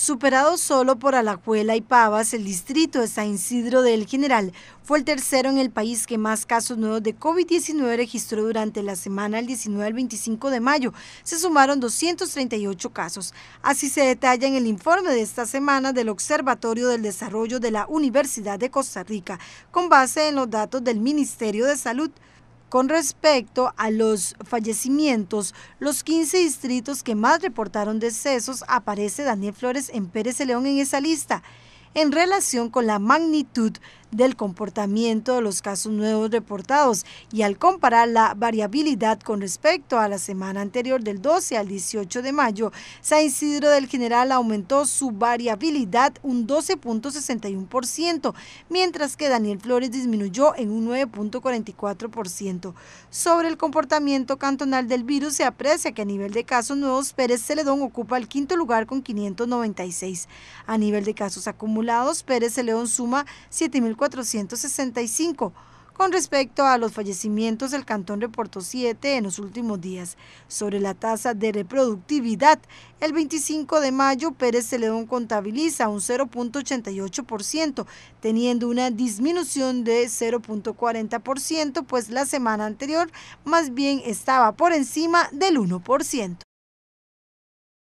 Superado solo por Alajuela y Pavas, el distrito de San Isidro del General fue el tercero en el país que más casos nuevos de COVID-19 registró durante la semana del 19 al 25 de mayo. Se sumaron 238 casos. Así se detalla en el informe de esta semana del Observatorio del Desarrollo de la Universidad de Costa Rica, con base en los datos del Ministerio de Salud. Con respecto a los fallecimientos, los 15 distritos que más reportaron decesos aparece Daniel Flores en Pérez de León en esa lista, en relación con la magnitud del comportamiento de los casos nuevos reportados y al comparar la variabilidad con respecto a la semana anterior del 12 al 18 de mayo, San Isidro del General aumentó su variabilidad un 12.61%, mientras que Daniel Flores disminuyó en un 9.44%. Sobre el comportamiento cantonal del virus se aprecia que a nivel de casos nuevos Pérez Celedón ocupa el quinto lugar con 596. A nivel de casos acumulados, Pérez Celedón suma 7.000 465. Con respecto a los fallecimientos, el cantón reportó 7 en los últimos días. Sobre la tasa de reproductividad, el 25 de mayo Pérez Celedón contabiliza un 0.88%, teniendo una disminución de 0.40%, pues la semana anterior más bien estaba por encima del 1%.